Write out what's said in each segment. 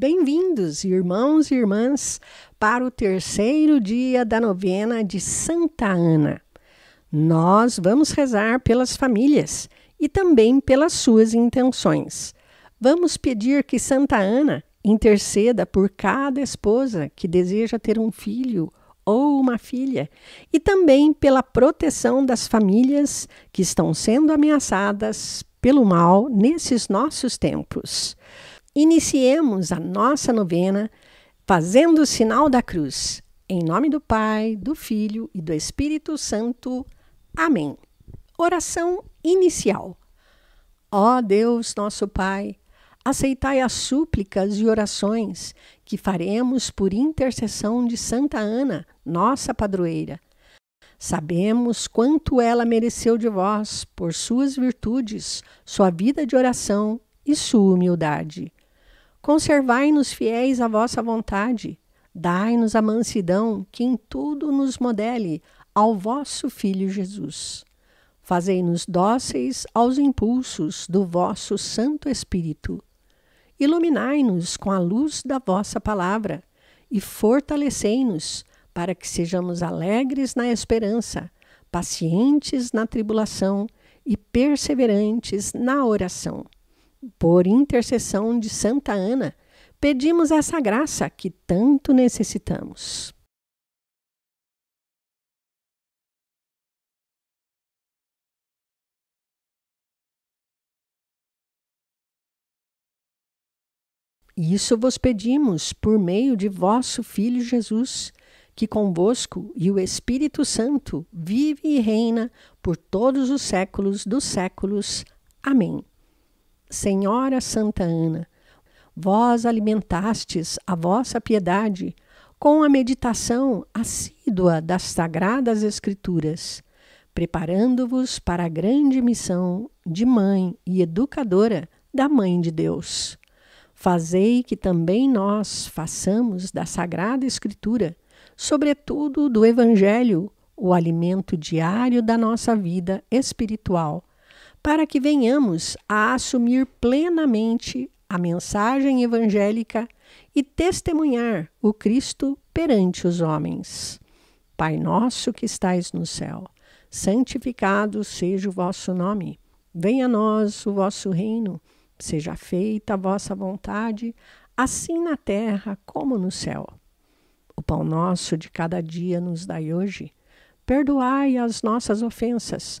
Bem-vindos, irmãos e irmãs, para o terceiro dia da novena de Santa Ana. Nós vamos rezar pelas famílias e também pelas suas intenções. Vamos pedir que Santa Ana interceda por cada esposa que deseja ter um filho ou uma filha, e também pela proteção das famílias que estão sendo ameaçadas pelo mal nesses nossos tempos. Iniciemos a nossa novena fazendo o sinal da cruz. Em nome do Pai, do Filho e do Espírito Santo. Amém. Oração inicial. Ó Deus, nosso Pai, aceitai as súplicas e orações que faremos por intercessão de Santa Ana, nossa padroeira. Sabemos quanto ela mereceu de vós por suas virtudes, sua vida de oração e sua humildade. Conservai-nos fiéis à vossa vontade. Dai-nos a mansidão que em tudo nos modele ao vosso Filho Jesus. Fazei-nos dóceis aos impulsos do vosso Santo Espírito. Iluminai-nos com a luz da vossa palavra e fortalecei-nos para que sejamos alegres na esperança, pacientes na tribulação e perseverantes na oração por intercessão de Santa Ana, pedimos essa graça que tanto necessitamos. Isso vos pedimos por meio de vosso Filho Jesus, que convosco e o Espírito Santo vive e reina por todos os séculos dos séculos. Amém. Senhora Santa Ana, vós alimentastes a vossa piedade com a meditação assídua das sagradas Escrituras, preparando-vos para a grande missão de mãe e educadora da Mãe de Deus. Fazei que também nós façamos da Sagrada Escritura, sobretudo do Evangelho, o alimento diário da nossa vida espiritual para que venhamos a assumir plenamente a mensagem evangélica e testemunhar o Cristo perante os homens. Pai nosso que estais no céu, santificado seja o vosso nome. Venha a nós o vosso reino. Seja feita a vossa vontade, assim na terra como no céu. O pão nosso de cada dia nos dai hoje. Perdoai as nossas ofensas,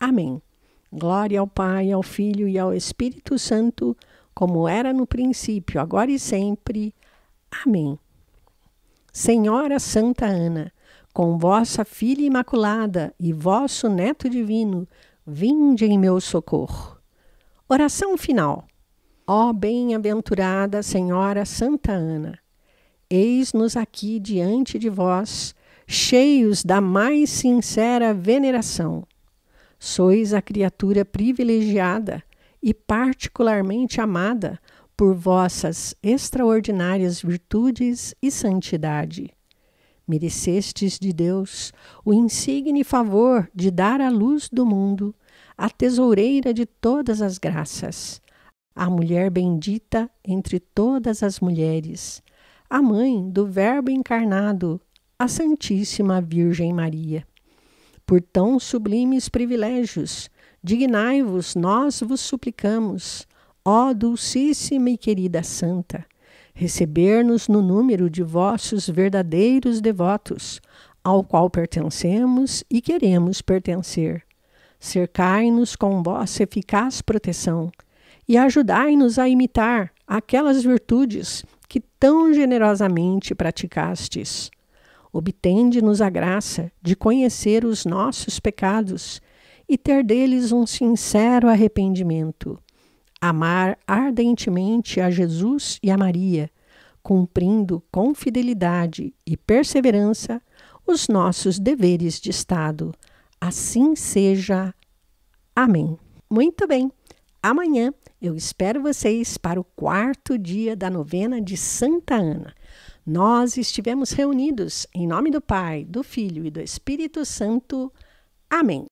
Amém. Glória ao Pai, ao Filho e ao Espírito Santo, como era no princípio, agora e sempre. Amém. Senhora Santa Ana, com vossa Filha Imaculada e vosso Neto Divino, vinde em meu socorro. Oração final. Ó bem-aventurada Senhora Santa Ana, eis-nos aqui diante de vós, cheios da mais sincera veneração Sois a criatura privilegiada e particularmente amada por vossas extraordinárias virtudes e santidade. Merecestes de Deus o insigne favor de dar à luz do mundo a tesoureira de todas as graças, a mulher bendita entre todas as mulheres, a mãe do Verbo encarnado, a Santíssima Virgem Maria por tão sublimes privilégios. Dignai-vos, nós vos suplicamos, ó Dulcíssima e querida Santa, receber-nos no número de vossos verdadeiros devotos, ao qual pertencemos e queremos pertencer. Cercai-nos com vossa eficaz proteção e ajudai-nos a imitar aquelas virtudes que tão generosamente praticastes obtende-nos a graça de conhecer os nossos pecados e ter deles um sincero arrependimento, amar ardentemente a Jesus e a Maria, cumprindo com fidelidade e perseverança os nossos deveres de Estado. Assim seja. Amém. Muito bem. Amanhã eu espero vocês para o quarto dia da novena de Santa Ana. Nós estivemos reunidos em nome do Pai, do Filho e do Espírito Santo. Amém.